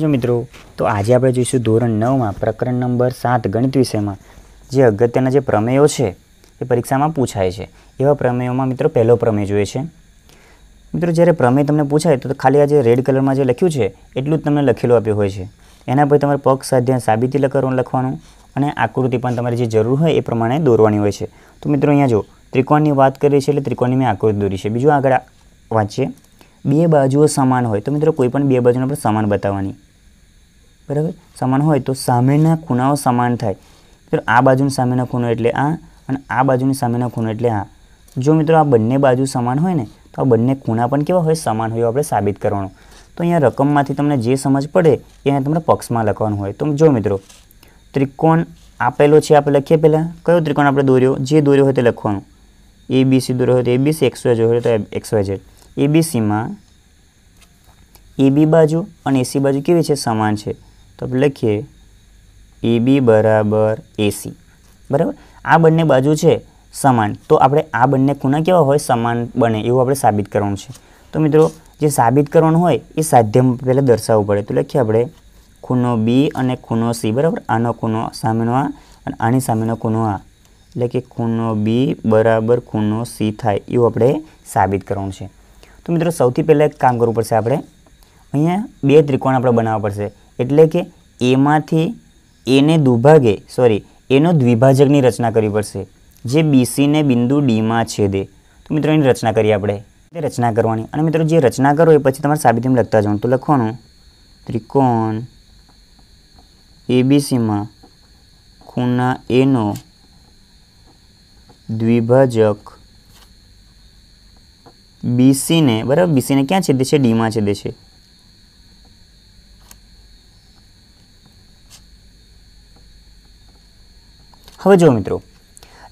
જો મિત્રો તો આજે આપણે જોઈશું ધોરણ નવમાં પ્રકરણ નંબર સાત ગણિત વિષયમાં જે અગત્યના જે પ્રમેયો છે એ પરીક્ષામાં પૂછાય છે એવા પ્રમેયોમાં મિત્રો પહેલો પ્રમેય જોઈએ છે મિત્રો જ્યારે પ્રમેય તમને પૂછાય તો ખાલી આ જે રેડ કલરમાં જે લખ્યું છે એટલું જ તમને લખેલું આપ્યું હોય છે એના પર તમારે પક્ષ સાધ્યા સાબિતી લખવાનું લખવાનું અને આકૃતિ પણ તમારે જે જરૂર હોય એ પ્રમાણે દોરવાની હોય છે તો મિત્રો અહીંયા જો ત્રિકોણની વાત કરીએ છીએ એટલે ત્રિકોણની મેં આકૃતિ દોરી છે બીજું આગળ વાંચીએ બે બાજુઓ સમાન હોય તો મિત્રો કોઈ પણ બે બાજુને આપણે સમાન બતાવવાની બરાબર સમાન હોય તો સામેના ખૂણાઓ સમાન થાય મિત્રો આ બાજુની સામેના ખૂણો એટલે આ અને આ બાજુની સામેના ખૂણો એટલે આ જો મિત્રો આ બંને બાજુ સમાન હોય ને તો આ બંને ખૂણા પણ કેવા હોય સમાન હોય આપણે સાબિત કરવાનું તો અહીંયા રકમમાંથી તમને જે સમજ પડે એ અહીંયા તમને પક્ષમાં લખવાનું હોય તો જો મિત્રો ત્રિકોણ આપેલો છે આપણે લખીએ પહેલાં કયો ત્રિકોણ આપણે દોર્યો જે દોર્યો હોય તે લખવાનું એ બી સી દોર્યો હોય તો A B C X Y હોય તો X Y Z A B સીમાં એ બી બાજુ અને એસી બાજુ કેવી છે સમાન છે તો આપણે લખીએ એ e બી બરાબર એસી બરાબર આ બંને બાજુ છે સમાન તો આપણે આ બંને ખૂણા કેવા હોય સમાન બને એવું આપણે સાબિત કરવાનું છે તો મિત્રો જે સાબિત કરવાનું હોય એ સાધ્યમાં પહેલાં દર્શાવવું પડે તો લખીએ આપણે ખૂણો બી અને ખૂણો સી બરાબર આનો ખૂણો સામેનો આ અને આની સામેનો ખૂણો આ એટલે કે ખૂણો બી બરાબર ખૂણો સી થાય એવું આપણે સાબિત કરવાનું છે તો મિત્રો સૌથી પહેલાં એક કામ કરવું પડશે આપણે અહીંયા બે ત્રિકોણ આપણે બનાવવા પડશે એટલે કે એમાંથી એને દુભાગે સોરી એનો દ્વિભાજકની રચના કરવી પડશે જે બીસીને બિંદુ ડીમાં છેદે તો મિત્રો એની રચના કરીએ આપણે રચના કરવાની અને મિત્રો જે રચના કરો એ પછી તમારે સાબિતીમાં લખતા જવાનું તો લખવાનું ત્રિકોણ એબીસીમાં ખૂના એનો દ્વિભાજક બીસીને બરાબર બીસીને ક્યાં છેદે છે ડીમાં છેદે છે હવે જો મિત્રો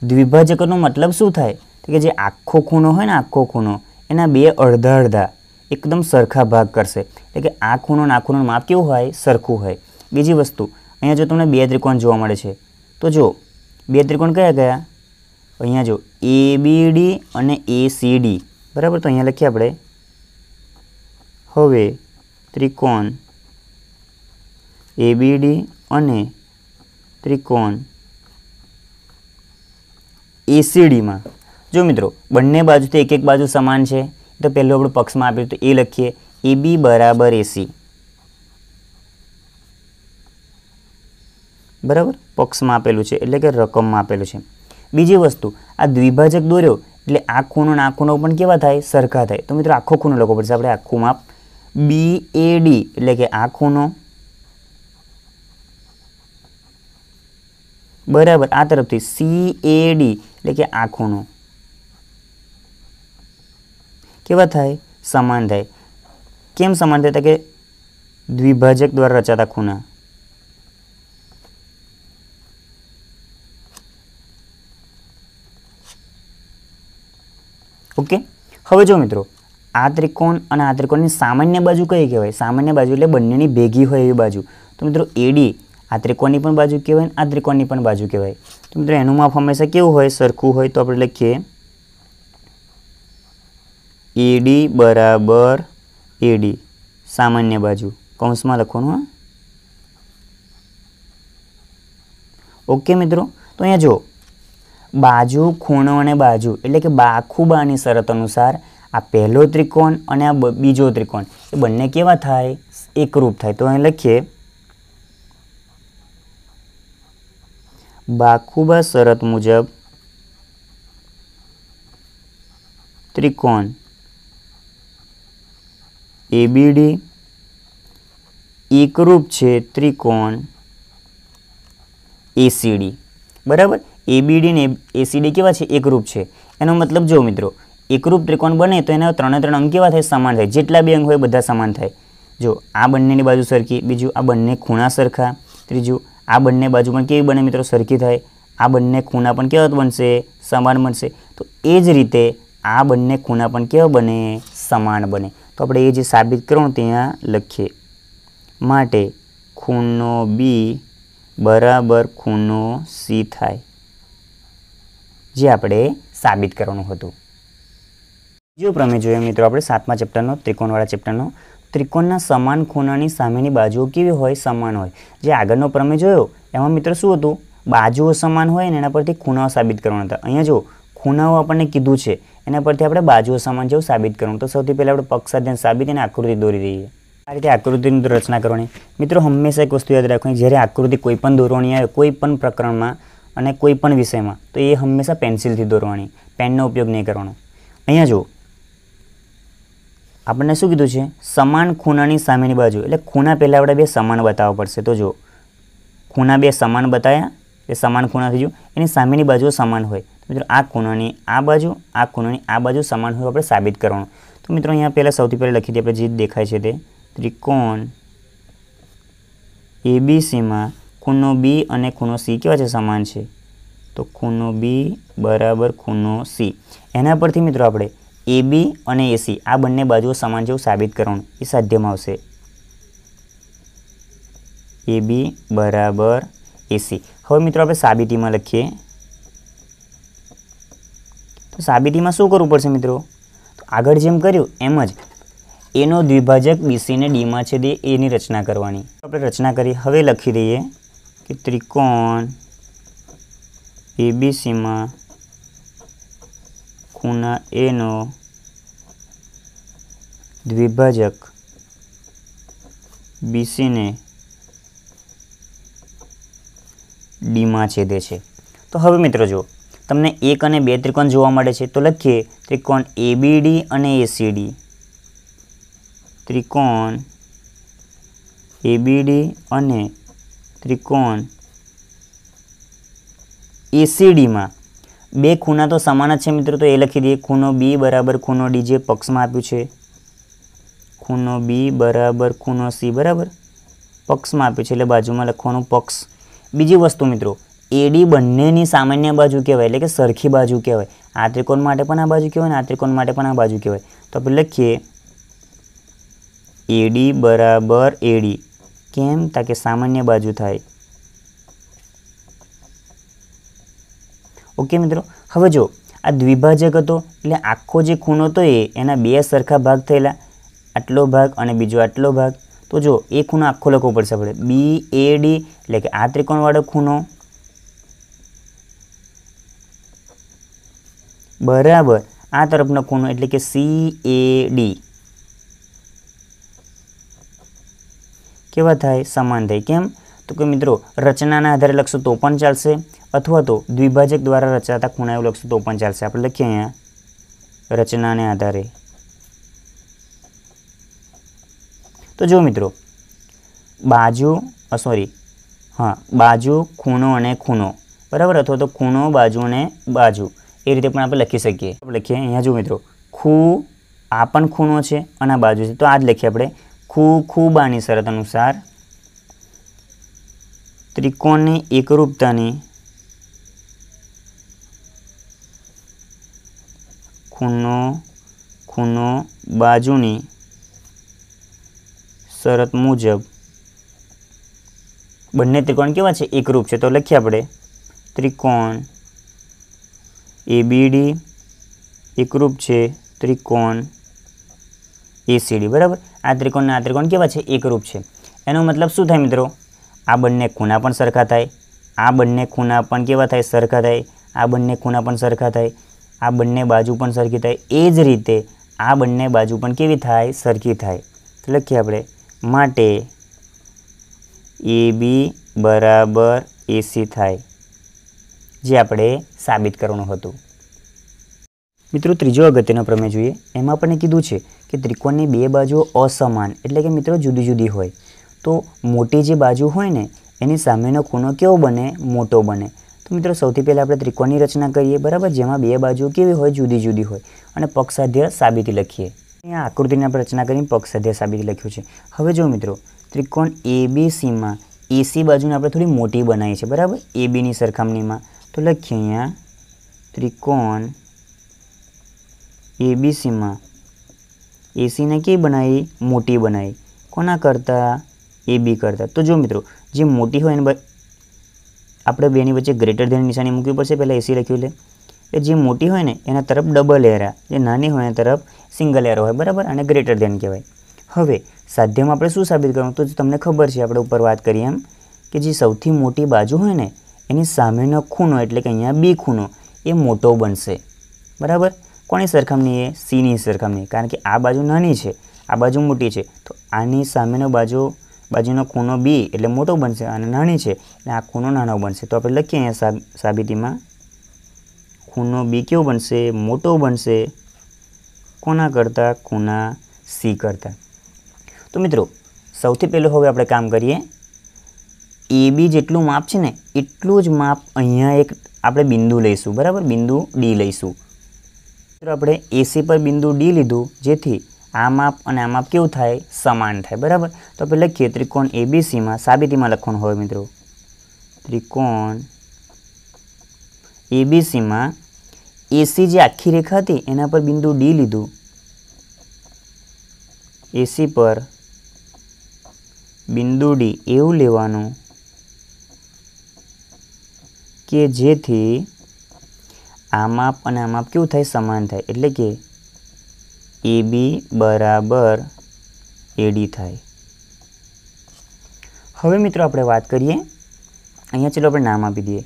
દ્વિભાજકનો મતલબ શું થાય તો કે જે આખો ખૂણો હોય ને આખો ખૂણો એના બે અડધા અડધા એકદમ સરખા ભાગ કરશે એટલે કે આ ખૂણો આ ખૂણોનું માપ કેવું હોય સરખું હોય બીજી વસ્તુ અહીંયા જો તમને બે ત્રિકોણ જોવા મળે છે તો જો બે ત્રિકોણ કયા કયા અહીંયા જો એ બી ડી અને એ સી ડી બરાબર તો અહીંયા લખીએ આપણે હવે ત્રિકોણ એ બી ડી અને ત્રિકોણ એસીડીમાં જો મિત્રો બંને બાજુથી એક એક બાજુ સમાન છે તો પહેલું આપણે પક્ષમાં આપ્યું તો એ લખીએ એ બી બરાબર એસી બરાબર પક્ષમાં આપેલું છે એટલે કે રકમમાં આપેલું છે બીજી વસ્તુ આ દ્વિભાજક દોર્યો એટલે આ ખૂણો આ ખૂણો પણ કેવા થાય સરખા થાય તો મિત્રો આખો ખૂણો લખવો પડશે આપણે આખું માપ બી એ ડી એટલે કે આ ખૂણો બરાબર આ તરફથી સી એ ડી એટલે કે આ ખૂણો કેવા થાય સમાન થાય કેમ સમાન થાય કે દ્વિભાજક દ્વારા રચાતા ખૂણા ઓકે હવે જો મિત્રો આ ત્રિકોણ અને આ ત્રિકોણની સામાન્ય બાજુ કઈ કહેવાય સામાન્ય બાજુ એટલે બંનેની ભેગી હોય એવી બાજુ તો મિત્રો એડી આ ત્રિકોણની પણ બાજુ કહેવાય આ ત્રિકોણની પણ બાજુ કહેવાય તો મિત્રો એનું માપ હંમેશા કેવું હોય સરખું હોય તો આપણે લખીએ એડી બરાબર એડી સામાન્ય બાજુ કૌંસમાં લખવાનું ઓકે મિત્રો તો અહીંયા જો બાજુ ખૂણો અને બાજુ એટલે કે બાખુબાની શરત અનુસાર આ પહેલો ત્રિકોણ અને આ બીજો ત્રિકોણ એ બંને કેવા થાય એકરૂપ થાય તો અહીં લખીએ બાખુબા શરત મુજબ ત્રિકોણ એબીડી એકરૂપ છે ત્રિકોણ એસીડી બરાબર એબીડી ને એસીડી કેવા છે એકરૂપ છે એનો મતલબ જો મિત્રો એકરૂપ ત્રિકોણ બને તો એના ત્રણે ત્રણ અંક કેવા થાય સમાન થાય જેટલા બે અંક હોય બધા સમાન થાય જો આ બંનેની બાજુ સરખી બીજું આ બંને ખૂણા સરખા ત્રીજું આ બંને બાજુ પણ કેવી બને મિત્રો સરખી થાય આ બંને ખૂણા પણ કેવા બનશે સમાન બનશે તો એ જ રીતે આ બંને ખૂણા પણ કેવા બને સમાન બને તો આપણે એ જે સાબિત કરવાનું ત્યાં લખીએ માટે ખૂણો બી બરાબર ખૂણો સી થાય જે આપણે સાબિત કરવાનું હતું બીજો પ્રમે જોઈએ મિત્રો આપણે સાતમા ચેપ્ટરનો ત્રિકોણવાળા ચેપ્ટરનો ત્રિકોણના સમાન ખૂણાની સામેની બાજુઓ કેવી હોય સમાન હોય જે આગળનો પ્રમેય જોયો એમાં મિત્ર શું હતું બાજુઓ સમાન હોય અને એના પરથી ખૂણાઓ સાબિત કરવાના હતા અહીંયા જો ખૂણાઓ આપણને કીધું છે એના પરથી આપણે બાજુઓ સમાન જેવું સાબિત કરવાનું તો સૌથી પહેલાં આપણે પક્ષ સાબિત અને આકૃતિ દોરી દઈએ આ રીતે આકૃતિની રચના કરવાની મિત્રો હંમેશા એક વસ્તુ યાદ રાખવાની જ્યારે આકૃતિ કોઈ પણ દોરવાની આવે કોઈ પણ પ્રકરણમાં અને કોઈ પણ વિષયમાં તો એ હંમેશા પેન્સિલથી દોરવાની પેનનો ઉપયોગ નહીં કરવાનો અહીંયા જુઓ આપણને શું કીધું છે સમાન ખૂનાની સામેની બાજુ એટલે ખૂના પહેલાં આપણે બે સમાન બતાવવા પડશે તો જો ખૂના બે સમાન બતાવ્યા એ સમાન ખૂણા થઈ જુઓ એની સામેની બાજુ સમાન હોય મિત્રો આ ખૂનાની આ બાજુ આ ખૂનાની આ બાજુ સમાન હોય આપણે સાબિત કરવાનું તો મિત્રો અહીંયા પહેલાં સૌથી પહેલાં લખી દઈએ આપણે જે દેખાય છે તે ત્રિકોણ એબીસીમાં ખૂણો બી અને ખૂનો સી કેવા છે સમાન છે તો ખૂણો બી બરાબર ખૂનો સી એના પરથી મિત્રો આપણે એબી અને એસી આ બંને બાજુઓ સમાન જેવું સાબિત કરવાનું એ સાધ્યમાં આવશે એબી બરાબર એસી હવે મિત્રો આપણે સાબિતીમાં લખીએ તો સાબિતીમાં શું કરવું પડશે મિત્રો તો આગળ જેમ કર્યું એમ જ એનો દ્વિભાજક બીસીને ડીમાં છે તે એની રચના કરવાની આપણે રચના કરી હવે લખી દઈએ કે ત્રિકોણ એબીસીમાં ખૂણા એનો દ્વિભાજક બીસીને ડીમાં છેદે છે તો હવે મિત્રો જુઓ તમને એક અને બે ત્રિકોણ જોવા મળે છે તો લખીએ ત્રિકોણ એબીડી અને એસીડી ત્રિકોણ એબીડી અને ત્રિકોણ એસીડીમાં બે ખૂણા તો સમાન જ છે મિત્રો તો એ લખી દઈએ ખૂણો બી બરાબર ખૂણો ડી જે પક્ષમાં આપ્યું છે ખૂણો બી બરાબર ખૂણો સી બરાબર પક્ષમાં આપ્યું છે એટલે બાજુમાં લખવાનું પક્ષ બીજી વસ્તુ મિત્રો એડી બંનેની સામાન્ય બાજુ કહેવાય એટલે કે સરખી બાજુ કહેવાય આ ત્રિકોણ માટે પણ આ બાજુ કહેવાય ને આ ત્રિકોણ માટે પણ આ બાજુ કહેવાય તો આપણે લખીએ એડી બરાબર એડી કેમ તાકે સામાન્ય બાજુ થાય ઓકે મિત્રો હવે જો આ દ્વિભાજક હતો એટલે આખો જે ખૂણો હતો એ એના બે સરખા ભાગ થયેલા આટલો ભાગ અને બીજો આટલો ભાગ તો જો એ ખૂણો આખો લખવો પડશે આપણે બી એ ડી એટલે કે આ ત્રિકોણવાળો ખૂણો બરાબર આ તરફનો ખૂણો એટલે કે સી એ ડી કેવા થાય સમાન થાય કેમ તો કે મિત્રો રચનાના આધારે લખશો તો પણ ચાલશે અથવા તો દ્વિભાજક દ્વારા રચાતા ખૂણા એવું લખશું તો પણ ચાલશે આપણે લખીએ અહીંયા રચનાને આધારે તો જો મિત્રો બાજુ સોરી હા બાજુ ખૂણો અને ખૂણો બરાબર અથવા તો ખૂણો બાજુ અને બાજુ એ રીતે પણ આપણે લખી શકીએ લખીએ અહીંયા જો મિત્રો ખૂ આ પણ ખૂણો છે અને આ બાજુ છે તો આ જ લખીએ આપણે ખૂ ખૂ બાની શરત અનુસાર ત્રિકોણની એકરૂપતાની ખૂણો ખૂનો બાજુની શરત મુજબ બંને ત્રિકોણ કેવા છે એકરૂપ છે તો લખીએ આપણે ત્રિકોણ એબીડી એકરૂપ છે ત્રિકોણ એસીડી બરાબર આ ત્રિકોણના આ ત્રિકોણ કેવા છે એકરૂપ છે એનો મતલબ શું થાય મિત્રો આ બંને ખૂના પણ સરખા થાય આ બંને ખૂના પણ કેવા થાય સરખા થાય આ બંને ખૂના પણ સરખા થાય આ બંને બાજુ પણ સરખી થાય એ જ રીતે આ બંને બાજુ પણ કેવી થાય સરખી થાય તો લખીએ આપણે માટે એ બી બરાબર એસી થાય જે આપણે સાબિત કરવાનું હતું મિત્રો ત્રીજો અગત્યનો પ્રમેય જોઈએ એમાં આપણને કીધું છે કે ત્રિકોણની બે બાજુઓ અસમાન એટલે કે મિત્રો જુદી જુદી હોય તો મોટી જે બાજુ હોય ને એની સામેનો ખૂણો કેવો બને મોટો બને તો મિત્રો સૌથી પહેલાં આપણે ત્રિકોણની રચના કરીએ બરાબર જેમાં બે બાજુઓ કેવી હોય જુદી જુદી હોય અને પક્ષાધ્ય સાબિતી લખીએ અહીંયા આકૃતિની આપણે રચના કરીને પક્ષાધ્ય સાબિતી લખ્યું છે હવે જો મિત્રો ત્રિકોણ એ બી સીમાં એસી બાજુને આપણે થોડી મોટી બનાવી છે બરાબર એ બીની સરખામણીમાં તો લખીએ અહીંયા ત્રિકોણ એબીસીમાં એસીને કેવી બનાવી મોટી બનાવી કોના કરતાં એ બી કરતાં તો જો મિત્રો જે મોટી હોય એને આપણે બેની વચ્ચે ગ્રેટર ધેન નિશાની મૂકવી પડશે પહેલાં એસી લખ્યું લે એ જે મોટી હોય ને એના તરફ ડબલ એરા જે નાની હોય એના તરફ સિંગલ એરો હોય બરાબર અને ગ્રેટર ધેન કહેવાય હવે સાધ્યમાં આપણે શું સાબિત કરવું તો તમને ખબર છે આપણે ઉપર વાત કરીએ એમ કે જે સૌથી મોટી બાજુ હોય ને એની સામેનો ખૂનો એટલે કે અહીંયા બી ખૂનો એ મોટો બનશે બરાબર કોની સરખામણી એ સીની સરખામણી કારણ કે આ બાજુ નાની છે આ બાજુ મોટી છે તો આની સામેનો બાજુ બાજુનો ખૂણો બી એટલે મોટો બનશે અને નાની છે એટલે આ ખૂણો નાનો બનશે તો આપણે લખીએ અહીંયા સાબિતીમાં ખૂણો બી કેવો બનશે મોટો બનશે કોના કરતાં ખૂણા સી કરતા તો મિત્રો સૌથી પહેલું હવે આપણે કામ કરીએ એ બી જેટલું માપ છે ને એટલું જ માપ અહીંયા એક આપણે બિંદુ લઈશું બરાબર બિંદુ ડી લઈશું આપણે એસી પર બિંદુ ડી લીધું જેથી આ માપ અને આ માપ કેવું થાય સમાન થાય બરાબર તો આપણે લખીએ ત્રિકોણ એબીસીમાં સાબિતીમાં લખવાનું હોય મિત્રો ત્રિકોણ એબીસીમાં એસી જે આખી રેખા હતી એના પર બિંદુ ડી લીધું એસી પર બિંદુ ડી એવું લેવાનું કે જેથી આ માપ અને આ માપ કેવું થાય સમાન થાય એટલે કે એ બી બરાબર એડી થાય હવે મિત્રો આપણે વાત કરીએ અહીંયા ચલો આપણે નામ આપી દઈએ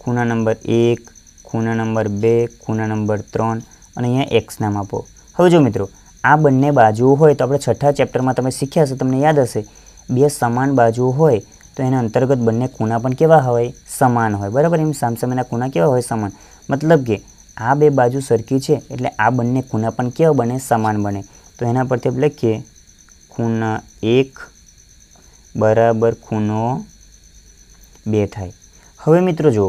ખૂણા નંબર એક ખૂણા નંબર બે ખૂણા નંબર ત્રણ અને અહીંયા એક્સ નામ આપો હવે જો મિત્રો આ બંને બાજુઓ હોય તો આપણે છઠ્ઠા ચેપ્ટરમાં તમે શીખ્યા છો તમને યાદ હશે બે સમાન બાજુઓ હોય તો એના અંતર્ગત બંને ખૂણા પણ કેવા હોય સમાન હોય બરાબર એમ સામસામેના ખૂણા કેવા હોય સમાન મતલબ કે આ બે બાજુ સરખી છે એટલે આ બંને ખૂણા પણ કેવા બને સમાન બને તો એના પરથી આપણે લખીએ ખૂણા એક બરાબર ખૂણો બે થાય હવે મિત્રો જુઓ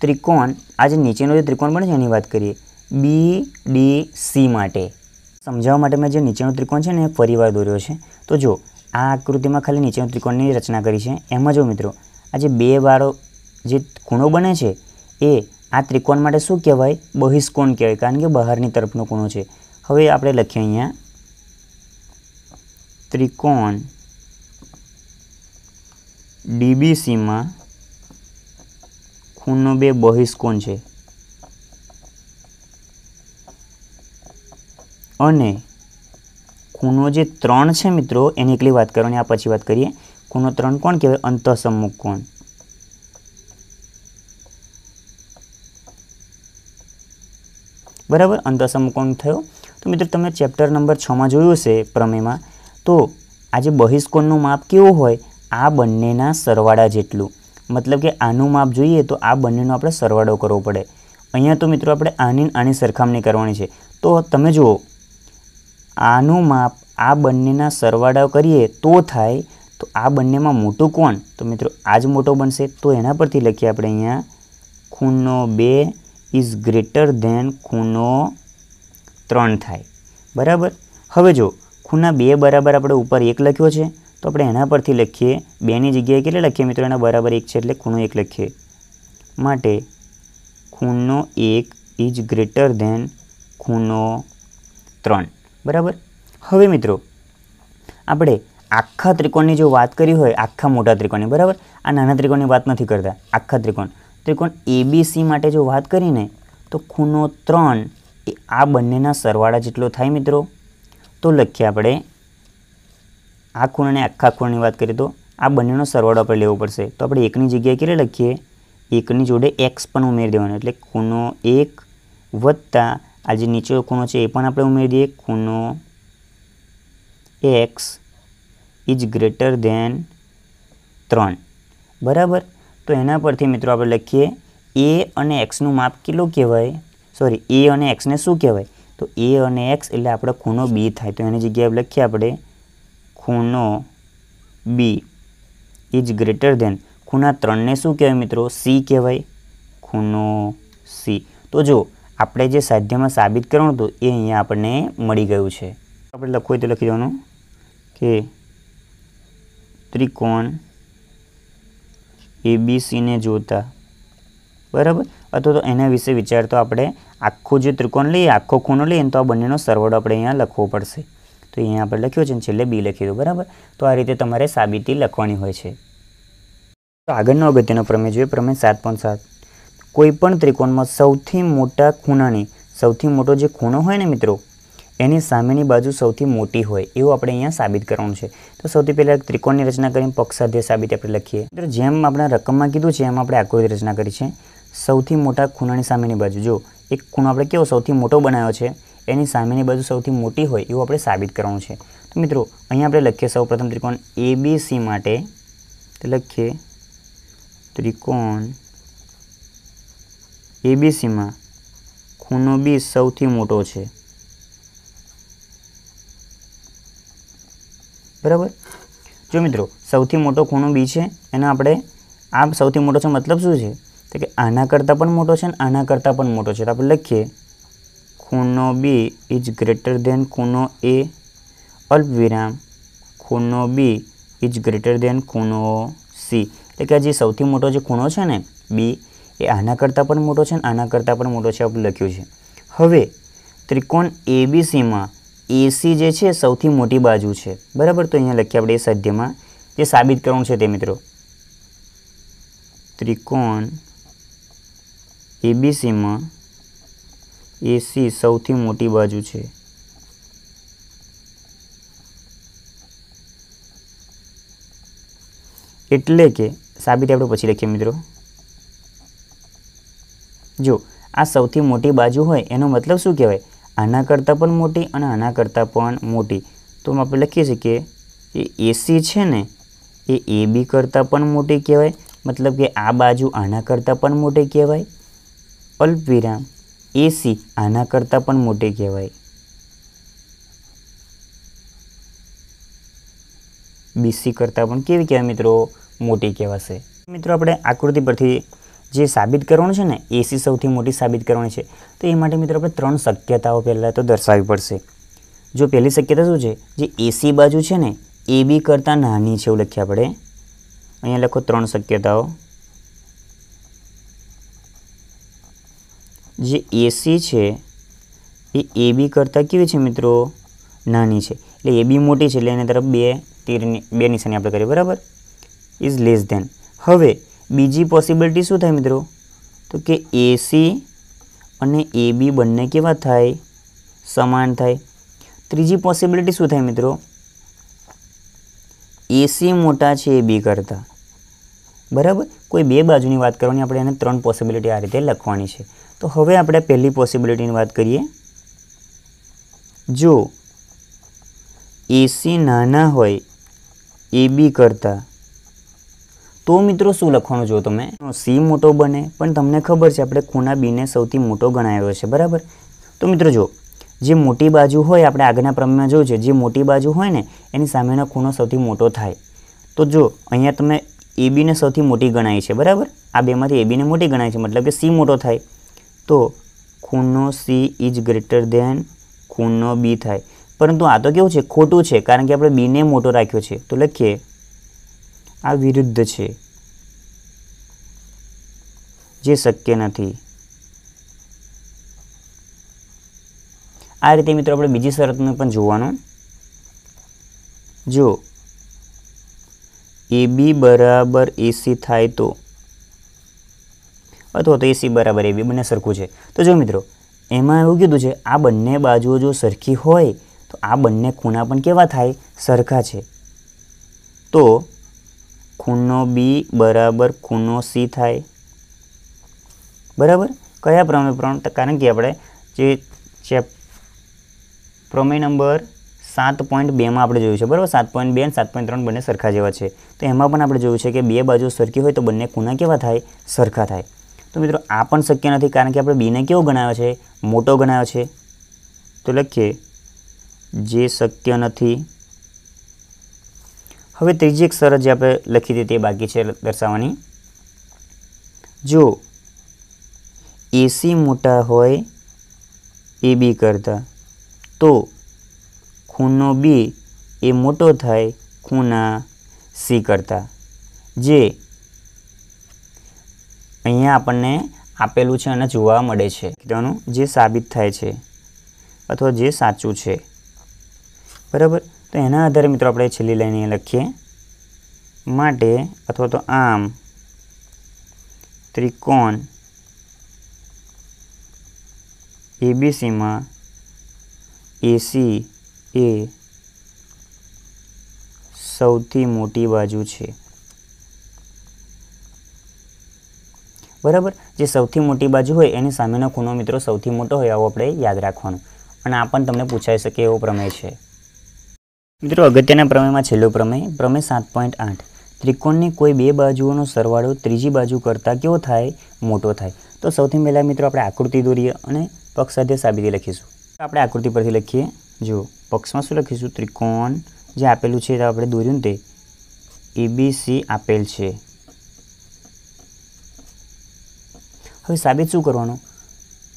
ત્રિકોણ આ જે નીચેનો જે ત્રિકોણ બને છે એની વાત કરીએ બી ડી સી માટે સમજાવવા માટે મેં જે નીચેનો ત્રિકોણ છે ને એ ફરીવાર દોર્યો છે તો જો આ આકૃતિમાં ખાલી નીચેનો ત્રિકોણની રચના કરી છે એમાં જો મિત્રો આ જે બે વાળો જે ખૂણો બને છે એ આ ત્રિકોણ માટે શું કહેવાય બહિષ્કોણ કહેવાય કારણ કે બહારની તરફનો ખૂણો છે હવે આપણે લખીએ અહીંયા ત્રિકોણ ડીબીસીમાં ખૂણો બે બહિષ્કોણ છે અને ખૂણો જે ત્રણ છે મિત્રો એની એકલી વાત કરવાની આ પછી વાત કરીએ ખૂણો ત્રણ કોણ કહેવાય અંતઃસમ્મુખ કોણ બરાબર અંતસમકોણ થયો તો મિત્ર તમે ચેપ્ટર નંબર છમાં જોયું હશે પ્રમેયમાં તો આજે બહિષ્કોણનું માપ કેવું હોય આ બંનેના સરવાળા જેટલું મતલબ કે આનું માપ જોઈએ તો આ બંનેનો આપણે સરવાડો કરવો પડે અહીંયા તો મિત્રો આપણે આની આની સરખામણી કરવાની છે તો તમે જુઓ આનું માપ આ બંનેના સરવાળો કરીએ તો થાય તો આ બંનેમાં મોટું કોણ તો મિત્રો આ જ મોટો બનશે તો એના પરથી લખીએ આપણે અહીંયા ખૂણો બે ઇઝ ગ્રેટર ધેન ખૂનો ત્રણ થાય બરાબર હવે જો ખૂણા બે બરાબર આપણે ઉપર એક લખ્યો છે તો આપણે એના પરથી લખીએ બેની જગ્યાએ કેટલે લખીએ મિત્રો એના બરાબર એક છે એટલે ખૂણો એક લખીએ માટે ખૂણો એક ઇઝ ગ્રેટર ધેન ખૂનો ત્રણ બરાબર હવે મિત્રો આપણે આખા ત્રિકોણની જો વાત કરી હોય આખા મોટા ત્રિકોણની બરાબર આ નાના ત્રિકોણની વાત નથી કરતા આખા ત્રિકોણ ત્રિકોણ એબીસી માટે જો વાત કરીને તો ખૂણો ત્રણ એ આ બંનેના સરવાળા જેટલો થાય મિત્રો તો લખીએ આપણે આ ખૂણ અને આખા ખૂણની વાત કરીએ તો આ બંનેનો સરવાળો આપણે લેવો પડશે તો આપણે એકની જગ્યાએ કેટલે લખીએ એકની જોડે એક્સ પણ ઉમેરી દેવાનો એટલે ખૂણો એક વત્તા આ જે નીચો ખૂણો છે એ પણ આપણે ઉમેરી દઈએ ખૂણો એક્સ ઇઝ ગ્રેટર ધેન ત્રણ બરાબર તો એના પરથી મિત્રો આપણે લખીએ એ અને એક્સનું માપ કેટલું કહેવાય સોરી એ અને એક્સને શું કહેવાય તો એ અને એક્સ એટલે આપણે ખૂણો બી થાય તો એની જગ્યાએ લખીએ આપણે ખૂણો બી ઇઝ ગ્રેટર દેન ખૂણા ત્રણને શું કહેવાય મિત્રો સી કહેવાય ખૂણો સી તો જો આપણે જે સાધ્યમાં સાબિત કરવાનું હતું એ અહીંયા આપણને મળી ગયું છે આપણે લખવું હોય તો લખી દેવાનું કે ત્રિકોણ એબીસીને જોતા બરાબર અથવા તો એના વિશે વિચારતો આપણે આખું જે ત્રિકોણ લઈએ આખો ખૂણો લઈએ તો આ બંનેનો સરવાળો આપણે અહીંયા લખવો પડશે તો અહીંયા આપણે લખ્યો છે અને છેલ્લે બી લખી દો બરાબર તો આ રીતે તમારે સાબિતી લખવાની હોય છે તો આગળનો અગત્યનો પ્રમેય જોઈએ પ્રમેય સાત પોઈન્ટ સાત કોઈપણ ત્રિકોણમાં સૌથી મોટા ખૂણાની સૌથી મોટો જે ખૂણો હોય ને મિત્રો એની સામેની બાજુ સૌથી મોટી હોય એવું આપણે અહીંયા સાબિત કરવાનું છે તો સૌથી પહેલાં ત્રિકોણની રચના કરીને પક્ષાધ્ય સાબિત આપણે લખીએ તો જેમ આપણે રકમમાં કીધું છે એમ આપણે આકૃતિ રચના કરી છે સૌથી મોટા ખૂણાની સામેની બાજુ જો એક ખૂણો આપણે કેવો સૌથી મોટો બનાવ્યો છે એની સામેની બાજુ સૌથી મોટી હોય એવું આપણે સાબિત કરવાનું છે તો મિત્રો અહીંયા આપણે લખીએ સૌ પ્રથમ ત્રિકોણ એબીસી માટે લખીએ ત્રિકોણ એબીસીમાં ખૂણો બી સૌથી મોટો છે બરાબર જો મિત્રો સૌથી મોટો ખૂણો બી છે એને આપણે આ સૌથી મોટો છે મતલબ શું છે તો કે આના કરતાં પણ મોટો છે અને આના કરતાં પણ મોટો છે તો આપણે લખીએ ખૂણો બી ઇઝ ગ્રેટર દેન ખૂણો એ અલ્પ વિરામ ખૂણો બી ઇઝ ગ્રેટર દેન ખૂણો સી એટલે કે આ જે સૌથી મોટો જે ખૂણો છે ને બી એ આના કરતાં પણ મોટો છે ને આના કરતાં પણ મોટો છે આપણે લખ્યું છે હવે ત્રિકોણ એબીસીમાં એસી જે છે સૌથી મોટી બાજુ છે બરાબર તો અહીંયા લખીએ આપણે એ સાધ્યમાં જે સાબિત કરવાનું છે તે મિત્રો ત્રિકોણ એબીસીમાં એસી સૌથી મોટી બાજુ છે એટલે કે સાબિત આપણે પછી લખીએ મિત્રો જો આ સૌથી મોટી બાજુ હોય એનો મતલબ શું કહેવાય આના કરતાં પણ મોટી અને આના કરતાં પણ મોટી તો આપણે લખી શકીએ એ એસી છે ને એ એ બી કરતાં પણ મોટી કહેવાય મતલબ કે આ બાજુ આના કરતાં પણ મોટી કહેવાય અલ્પવિરામ એસી આના કરતાં પણ મોટી કહેવાય બીસી કરતાં પણ કેવી કહેવાય મિત્રો મોટી કહેવાશે મિત્રો આપણે આકૃતિ પરથી જે સાબિત કરવાનું છે ને એસી સૌથી મોટી સાબિત કરવાની છે તો એ માટે મિત્રો આપણે ત્રણ શક્યતાઓ પહેલાં તો દર્શાવવી પડશે જો પહેલી શક્યતા શું છે જે એસી બાજુ છે ને એ બી કરતાં નાની છે એવું લખીએ આપણે અહીંયા લખો ત્રણ શક્યતાઓ જે એસી છે એ એ બી કરતાં કેવી છે મિત્રો નાની છે એટલે એ બી મોટી છે એટલે એની તરફ બે તીરની બે નિશાની આપણે કરીએ બરાબર ઇઝ લેસ ધેન હવે બીજી પોસિબિલિટી શું થાય મિત્રો તો કે એસી અને એ બી બંને કેવા થાય સમાન થાય ત્રીજી પોસિબિલિટી શું થાય મિત્રો એસી મોટા છે એ બી કરતાં બરાબર કોઈ બે બાજુની વાત કરવાની આપણે એને ત્રણ પોસિબિલિટી આ રીતે લખવાની છે તો હવે આપણે પહેલી પોસિબિલિટીની વાત કરીએ જો એસી નાના હોય એ બી કરતાં તો મિત્રો શું લખવાનું જો તમે સી મોટો બને પણ તમને ખબર છે આપણે ખૂણા બીને સૌથી મોટો ગણાયો છે બરાબર તો મિત્રો જો જે મોટી બાજુ હોય આપણે આગના પ્રમેયમાં જોયું છે જે મોટી બાજુ હોય ને એની સામેનો ખૂણો સૌથી મોટો થાય તો જો અહીંયા તમે એ બીને સૌથી મોટી ગણાય છે બરાબર આ બેમાંથી એ બીને મોટી ગણાય છે મતલબ કે સી મોટો થાય તો ખૂણો સી ઇઝ ગ્રેટર દેન ખૂણો બી થાય પરંતુ આ તો કેવું છે ખોટું છે કારણ કે આપણે બીને મોટો રાખ્યો છે તો લખીએ આ વિરુદ્ધ છે જે શક્ય નથી આ રીતે મિત્રો આપણે બીજી શરતને પણ જોવાનું જો એ બી બરાબર એસી થાય તો અથવા તો એસી બરાબર એ બી બંને સરખું છે તો જો મિત્રો એમાં એવું કીધું છે આ બંને બાજુઓ જો સરખી હોય તો આ બંને ખૂણા પણ કેવા થાય સરખા છે તો ખૂણો બી બરાબર ખૂણો સી થાય બરાબર કયા પ્રમેય પ્રમાણ કારણ કે આપણે જે ચેપ પ્રમેય નંબર સાત પોઈન્ટ બેમાં આપણે જોયું છે બરાબર સાત પોઈન્ટ બે અને સાત પોઈન્ટ ત્રણ બંને સરખા જેવા છે તો એમાં પણ આપણે જોયું છે કે બે બાજુ સરખી હોય તો બંને ખૂના કેવા થાય સરખા થાય તો મિત્રો આ પણ શક્ય નથી કારણ કે આપણે બીને કેવો ગણાયો છે મોટો ગણાયો છે તો લખીએ જે શક્ય નથી હવે ત્રીજી એક શરત જે આપણે લખી હતી તે બાકી છે દર્શાવવાની જો એસી મોટા હોય એ બી કરતાં તો ખૂણો બી એ મોટો થાય ખૂના સી કરતાં જે અહીંયા આપણને આપેલું છે અને જોવા મળે છે તેનું જે સાબિત થાય છે અથવા જે સાચું છે બરાબર તો એના આધારે મિત્રો આપણે છેલ્લી લાઈન લખીએ માટે અથવા તો આમ ત્રિકોણ એબીસીમાં એસી એ સૌથી મોટી બાજુ છે બરાબર જે સૌથી મોટી બાજુ હોય એની સામેનો ખૂણો મિત્રો સૌથી મોટો હોય આવો આપણે યાદ રાખવાનું અને આ પણ તમને પૂછાઈ શકે એવો પ્રમેય છે મિત્રો અગત્યના પ્રમેયમાં છેલ્લો પ્રમેય પ્રમેય સાત પોઈન્ટ આઠ ત્રિકોણની કોઈ બે બાજુઓનો સરવાળો ત્રીજી બાજુ કરતાં કેવો થાય મોટો થાય તો સૌથી પહેલાં મિત્રો આપણે આકૃતિ દોરીએ અને પક્ષ સાથે સાબિતી લખીશું આપણે આકૃતિ પરથી લખીએ જો પક્ષમાં શું લખીશું ત્રિકોણ જે આપેલું છે તે આપણે દોર્યું તે એબીસી આપેલ છે હવે સાબિત શું કરવાનું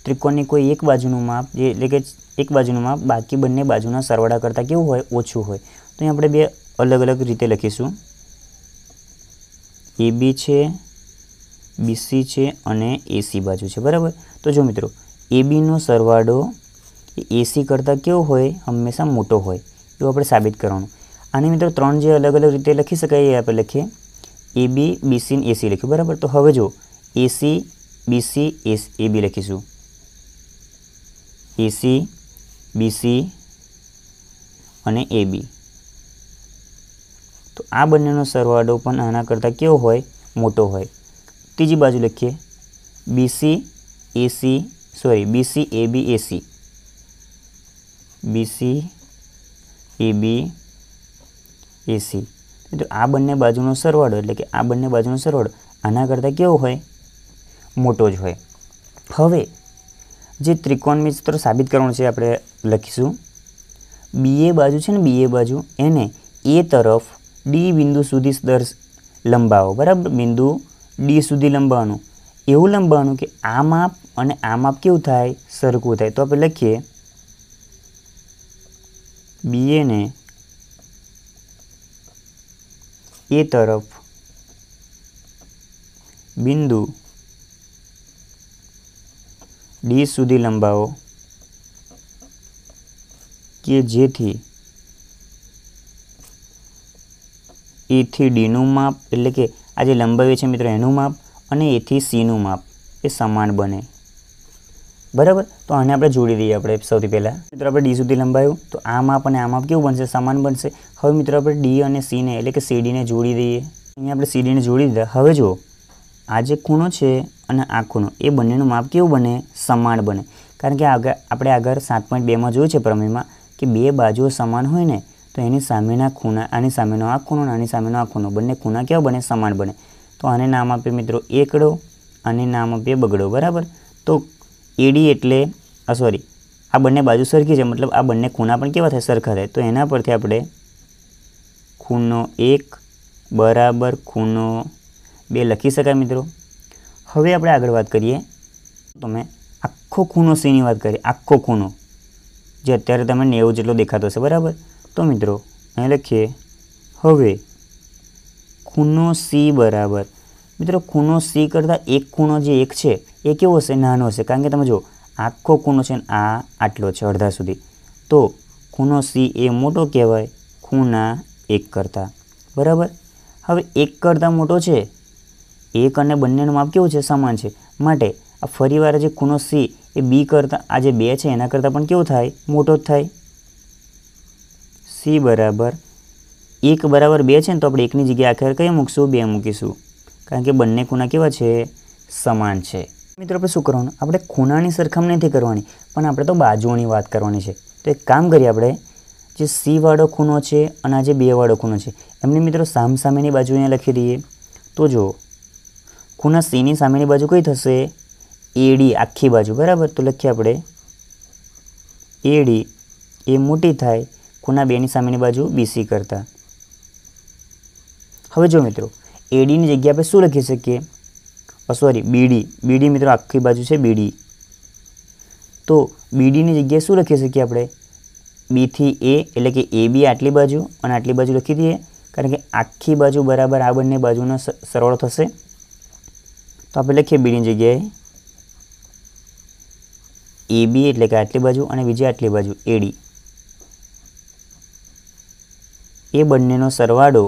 ત્રિકોણની કોઈ એક બાજુનું માપ એટલે કે એક બાજુમાં બાકી બંને બાજુના સરવાળા કરતાં કેવું હોય ઓછું હોય તો અહીં આપણે બે અલગ અલગ રીતે લખીશું એ છે બીસી છે અને એસી બાજુ છે બરાબર તો જો મિત્રો એ બીનો સરવાળો એસી કરતાં કેવો હોય હંમેશા મોટો હોય એવું આપણે સાબિત કરવાનું આને મિત્રો ત્રણ જે અલગ અલગ રીતે લખી શકાય એ આપણે લખીએ એ બી બીસી ને એસી લખ્યું બરાબર તો હવે જો એસી બીસી એસ એ બી લખીશું એસી બીસી અને એબી તો આ બંનેનો સરવાળો પણ આના કરતાં કેવો હોય મોટો હોય ત્રીજી બાજુ લખીએ BC AC sorry BC AB AC BC AB AC તો આ બંને બાજુનો સરવાળો એટલે કે આ બંને બાજુનો સરવાળો આના કરતાં કેવો હોય મોટો જ હોય હવે જે ત્રિકોણમિતિ સૂત્ર સાબિત કરવાનું છે આપણે લખીશું બી એ બાજુ છે ને બી એ બાજુ એને એ તરફ ડી બિંદુ સુધી દર લંબાવો બરાબર બિંદુ ડી સુધી લંબાવવાનું એવું લંબાવવાનું કે આ માપ અને આ માપ કેવું થાય સરખું થાય તો આપણે લખીએ બીએને એ તરફ બિંદુ ડી સુધી લંબાવો કે જેથી એથી e ડીનું માપ એટલે કે આ જે લંબાવીએ છે મિત્રો એનું માપ અને એથી સીનું માપ એ સમાન બને બરાબર તો આને આપણે જોડી દઈએ આપણે સૌથી પહેલાં મિત્રો આપણે ડી સુધી લંબાયું તો આ માપ અને આ માપ કેવું બનશે સમાન બનશે હવે મિત્રો આપણે ડી અને સીને એટલે કે સીડીને જોડી દઈએ અહીંયા આપણે સીડીને જોડી દીધા હવે જુઓ આ જે ખૂણો છે અને આ ખૂણો એ બંનેનું માપ કેવું બને સમાન બને કારણ કે આગળ આપણે આગળ સાત પોઈન્ટ બેમાં જોયું છે પ્રમેયમાં કે બે બાજુઓ સમાન હોય ને તો એની સામેના ખૂણા આની સામેનો આ ખૂણો આની સામેનો આ ખૂણો બંને ખૂણા કેવા બને સમાન બને તો આને નામ આપીએ મિત્રો એકડો અને નામ આપીએ બગડો બરાબર તો એડી એટલે સોરી આ બંને બાજુ સરખી છે મતલબ આ બંને ખૂણા પણ કેવા થાય સરખા થાય તો એના પરથી આપણે ખૂણો એક બરાબર ખૂણો બે લખી શકાય મિત્રો હવે આપણે આગળ વાત કરીએ તમે આખો ખૂનો સીની વાત કરીએ આખો ખૂણો જે અત્યારે તમે નેવું જેટલો દેખાતો હશે બરાબર તો મિત્રો અહીં લખીએ હવે ખૂનો સી બરાબર મિત્રો ખૂનો સી કરતાં એક ખૂણો જે એક છે એ કેવો હશે નાનો હશે કારણ કે તમે જો આખો ખૂણો છે ને આ આટલો છે અડધા સુધી તો ખૂનો સી એ મોટો કહેવાય ખૂણા એક કરતાં બરાબર હવે એક કરતાં મોટો છે એક અને બંનેનું માપ કેવું છે સમાન છે માટે આ ફરીવાર જે ખૂણો સી એ બી કરતાં આ જે બે છે એના કરતાં પણ કેવું થાય મોટો જ થાય સી બરાબર એક બરાબર બે છે ને તો આપણે એકની જગ્યાએ આખે કઈ મૂકીશું બે મૂકીશું કારણ કે બંને ખૂણા કેવા છે સમાન છે મિત્રો આપણે શું કરવાનું આપણે ખૂણાની સરખામણી નથી કરવાની પણ આપણે તો બાજુઓની વાત કરવાની છે તો એક કામ કરીએ આપણે જે સીવાળો ખૂણો છે અને આ જે બેવાળો ખૂણો છે એમને મિત્રો સામસામેની બાજુ અહીંયા લખી દઈએ તો જુઓ ખૂણા સીની સામેની બાજુ કઈ થશે એડી આખી બાજુ બરાબર તો લખીએ આપણે એડી એ મોટી થાય ખૂણા બેની સામેની બાજુ બીસી કરતાં હવે જો મિત્રો એડીની જગ્યા આપણે શું લખી શકીએ સોરી બીડી બીડી મિત્રો આખી બાજુ છે બીડી તો બીડીની જગ્યાએ શું લખી શકીએ આપણે બીથી એ એટલે કે એ બી આટલી બાજુ અને આટલી બાજુ લખી દઈએ કારણ કે આખી બાજુ બરાબર આ બંને બાજુનો સરવાળો થશે તો આપણે લખીએ બીની જગ્યાએ એ બી એટલે કે આટલી બાજુ અને બીજી આટલી બાજુ એડી એ બંનેનો સરવાળો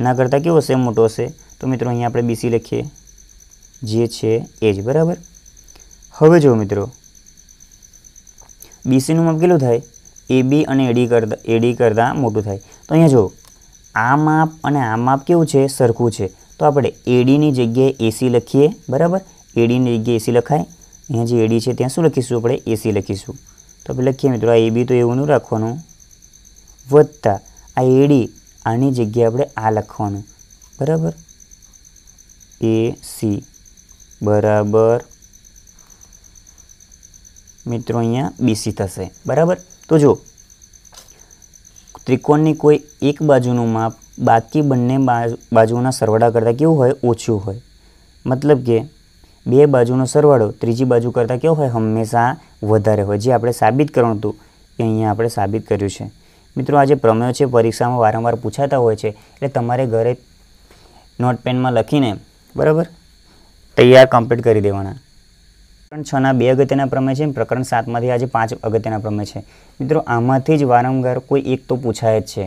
એના કરતાં કેવો હશે મોટો હશે તો મિત્રો અહીંયા આપણે બીસી લખીએ જે છે એ જ બરાબર હવે જો મિત્રો બીસીનું માપ કેટલું થાય એ બી અને એડી કરતાં એડી કરતાં મોટું થાય તો અહીંયા જો આ માપ અને આ માપ કેવું છે સરખું છે તો આપણે એડીની જગ્યાએ એસી લખીએ બરાબર એડીની જગ્યાએ એસી લખાય અહીંયા જે એડી છે ત્યાં શું લખીશું આપણે એસી લખીશું તો આપણે લખીએ મિત્રો આ એબી તો એવુંનું રાખવાનું વધતા આ એડી આની જગ્યાએ આપણે આ લખવાનું બરાબર એ સી બરાબર મિત્રો અહીંયા બીસી થશે બરાબર તો જો ત્રિકોણની કોઈ એક બાજુનું માપ બાકી બંને બાજુઓના સરવાળા કરતાં કેવું હોય ઓછું હોય મતલબ કે બે બાજુનો સરવાળો ત્રીજી બાજુ કરતાં કેવો હોય હંમેશા વધારે હોય જે આપણે સાબિત કરવું હતું એ અહીંયા આપણે સાબિત કર્યું છે મિત્રો આ જે પ્રમેયો છે પરીક્ષામાં વારંવાર પૂછાતા હોય છે એટલે તમારે ઘરે નોટપેનમાં લખીને બરાબર તૈયાર કમ્પ્લીટ કરી દેવાના પ્રકરણ છના બે અગત્યના પ્રમેય છે પ્રકરણ સાતમાંથી આજે પાંચ અગત્યના પ્રમેય છે મિત્રો આમાંથી જ વારંવાર કોઈ એક તો પૂછાય જ છે